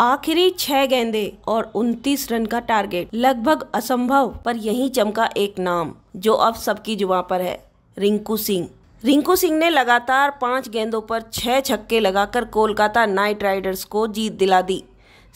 आखिरी छह गेंदे और 29 रन का टारगेट लगभग असंभव पर यही चमका एक नाम जो अब सबकी जुबा पर है रिंकू सिंह रिंकू सिंह ने लगातार पांच गेंदों पर छह छक्के लगाकर कोलकाता नाइट राइडर्स को जीत दिला दी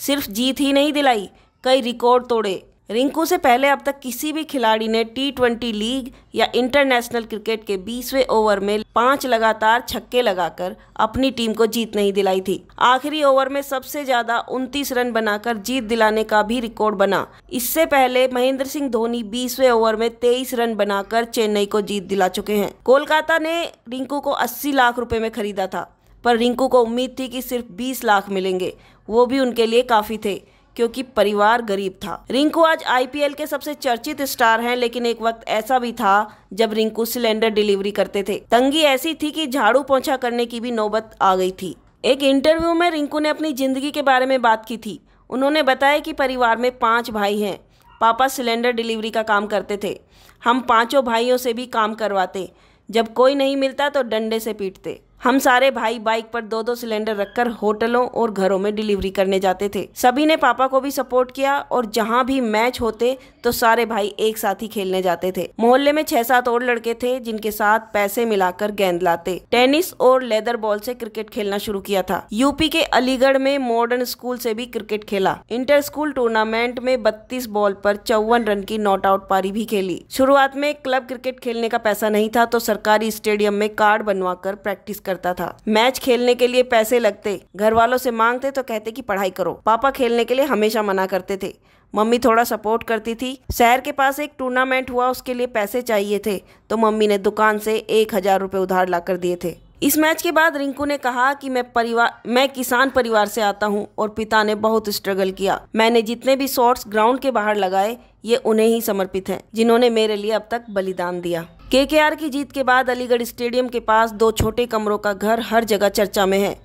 सिर्फ जीत ही नहीं दिलाई कई रिकॉर्ड तोड़े रिंकू से पहले अब तक किसी भी खिलाड़ी ने टी ट्वेंटी लीग या इंटरनेशनल क्रिकेट के 20वें ओवर में पांच लगातार छक्के लगाकर अपनी टीम को जीत नहीं दिलाई थी आखिरी ओवर में सबसे ज्यादा 29 रन बनाकर जीत दिलाने का भी रिकॉर्ड बना इससे पहले महेंद्र सिंह धोनी 20वें ओवर में 23 रन बनाकर चेन्नई को जीत दिला चुके हैं कोलकाता ने रिंकू को अस्सी लाख रुपये में खरीदा था पर रिंकू को उम्मीद थी कि सिर्फ बीस लाख मिलेंगे वो भी उनके लिए काफ़ी थे क्योंकि परिवार गरीब था रिंकू आज आईपीएल के सबसे चर्चित स्टार हैं लेकिन एक वक्त ऐसा भी था जब रिंकू सिलेंडर डिलीवरी करते थे तंगी ऐसी थी कि झाड़ू पोछा करने की भी नौबत आ गई थी एक इंटरव्यू में रिंकू ने अपनी जिंदगी के बारे में बात की थी उन्होंने बताया कि परिवार में पांच भाई हैं पापा सिलेंडर डिलीवरी का काम करते थे हम पांचों भाइयों से भी काम करवाते जब कोई नहीं मिलता तो डंडे से पीटते हम सारे भाई बाइक पर दो दो सिलेंडर रखकर होटलों और घरों में डिलीवरी करने जाते थे सभी ने पापा को भी सपोर्ट किया और जहाँ भी मैच होते तो सारे भाई एक साथ ही खेलने जाते थे मोहल्ले में छह सात और लड़के थे जिनके साथ पैसे मिलाकर गेंद लाते टेनिस और लेदर बॉल से क्रिकेट खेलना शुरू किया था यूपी के अलीगढ़ में मॉडर्न स्कूल से भी क्रिकेट खेला इंटर स्कूल टूर्नामेंट में बत्तीस बॉल पर चौवन रन की नॉट आउट पारी भी खेली शुरुआत में क्लब क्रिकेट खेलने का पैसा नहीं था तो सरकारी स्टेडियम में कार्ड बनवा प्रैक्टिस कर करता था मैच खेलने के लिए पैसे लगते घर वालों से मांगते तो कहते कि पढ़ाई करो पापा खेलने के लिए हमेशा मना करते थे मम्मी थोड़ा सपोर्ट करती थी शहर के पास एक टूर्नामेंट हुआ उसके लिए पैसे चाहिए थे तो मम्मी ने दुकान से एक हजार रुपये उधार ला कर दिए थे इस मैच के बाद रिंकू ने कहा कि मैं परिवार मैं किसान परिवार से आता हूं और पिता ने बहुत स्ट्रगल किया मैंने जितने भी शॉट्स ग्राउंड के बाहर लगाए ये उन्हें ही समर्पित हैं जिन्होंने मेरे लिए अब तक बलिदान दिया के की जीत के बाद अलीगढ़ स्टेडियम के पास दो छोटे कमरों का घर हर जगह चर्चा में है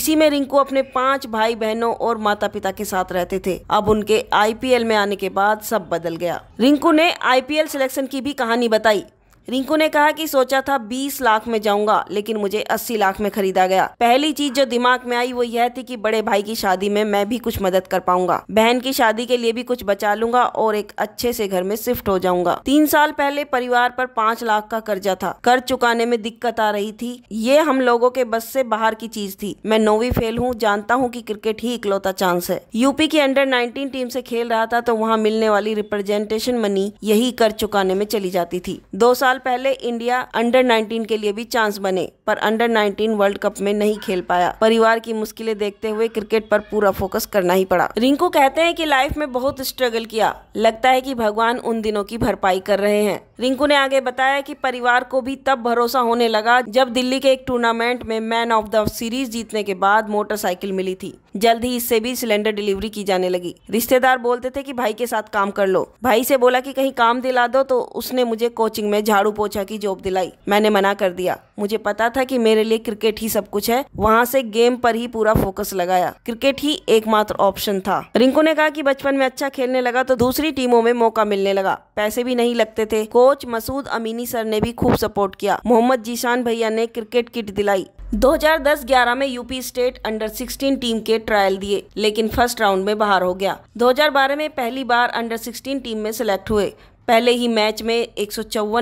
इसी में रिंकू अपने पांच भाई बहनों और माता पिता के साथ रहते थे अब उनके आईपीएल में आने के बाद सब बदल गया रिंकू ने आईपीएल सिलेक्शन की भी कहानी बताई रिंकू ने कहा कि सोचा था 20 लाख में जाऊंगा लेकिन मुझे 80 लाख में खरीदा गया पहली चीज जो दिमाग में आई वो यह थी कि बड़े भाई की शादी में मैं भी कुछ मदद कर पाऊंगा बहन की शादी के लिए भी कुछ बचा लूंगा और एक अच्छे से घर में शिफ्ट हो जाऊंगा तीन साल पहले परिवार पर पाँच लाख का कर्जा था कर चुकाने में दिक्कत आ रही थी ये हम लोगों के बस से बाहर की चीज थी मैं नोवी फेल हूँ जानता हूँ की क्रिकेट ही इकलौता चांस है यूपी की अंडर नाइनटीन टीम से खेल रहा था तो वहाँ मिलने वाली रिप्रेजेंटेशन मनी यही कर चुकाने में चली जाती थी दो साल साल पहले इंडिया अंडर 19 के लिए भी चांस बने पर अंडर 19 वर्ल्ड कप में नहीं खेल पाया परिवार की मुश्किलें देखते हुए क्रिकेट पर पूरा फोकस करना ही पड़ा रिंकू कहते हैं कि लाइफ में बहुत स्ट्रगल किया लगता है कि भगवान उन दिनों की भरपाई कर रहे हैं रिंकू ने आगे बताया कि परिवार को भी तब भरोसा होने लगा जब दिल्ली के एक टूर्नामेंट में मैन ऑफ द सीरीज जीतने के बाद मोटरसाइकिल मिली थी जल्द ही इससे भी सिलेंडर डिलीवरी की जाने लगी रिश्तेदार बोलते थे कि भाई के साथ काम कर लो भाई से बोला कि कहीं काम दिला दो तो उसने मुझे कोचिंग में झाड़ू झाड़ू पोछा की जॉब दिलाई मैंने मना कर दिया मुझे पता था कि मेरे लिए क्रिकेट ही सब कुछ है वहाँ से गेम पर ही पूरा फोकस लगाया क्रिकेट ही एकमात्र ऑप्शन था रिंकू ने कहा कि बचपन में अच्छा खेलने लगा तो दूसरी टीमों में मौका मिलने लगा पैसे भी नहीं लगते थे कोच मसूद अमीनी सर ने भी खूब सपोर्ट किया मोहम्मद जीशान भैया ने क्रिकेट किट दिलाई 2010-11 में यूपी स्टेट अंडर 16 टीम के ट्रायल दिए लेकिन फर्स्ट राउंड में बाहर हो गया 2012 में पहली बार अंडर 16 टीम में सिलेक्ट हुए पहले ही मैच में एक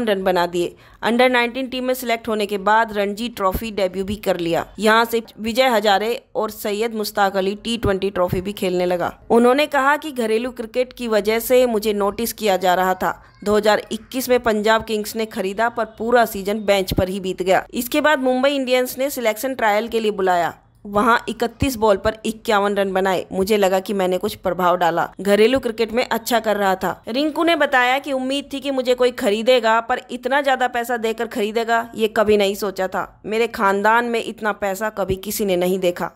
रन बना दिए अंडर 19 टीम में सिलेक्ट होने के बाद रणजी ट्रॉफी डेब्यू भी कर लिया यहाँ से विजय हजारे और Syed Mushtaq Ali T twenty trophy भी खेलने लगा उन्होंने कहा कि घरेलू क्रिकेट की वजह से मुझे नोटिस किया जा रहा था 2021 में पंजाब किंग्स ने खरीदा पर पूरा सीजन बेंच पर ही बीत गया इसके बाद मुंबई इंडियंस ने सिलेक्शन ट्रायल के लिए बुलाया वहां 31 बॉल पर इक्यावन रन बनाए मुझे लगा कि मैंने कुछ प्रभाव डाला घरेलू क्रिकेट में अच्छा कर रहा था रिंकू ने बताया कि उम्मीद थी कि मुझे कोई खरीदेगा पर इतना ज्यादा पैसा देकर खरीदेगा ये कभी नहीं सोचा था मेरे खानदान में इतना पैसा कभी किसी ने नहीं देखा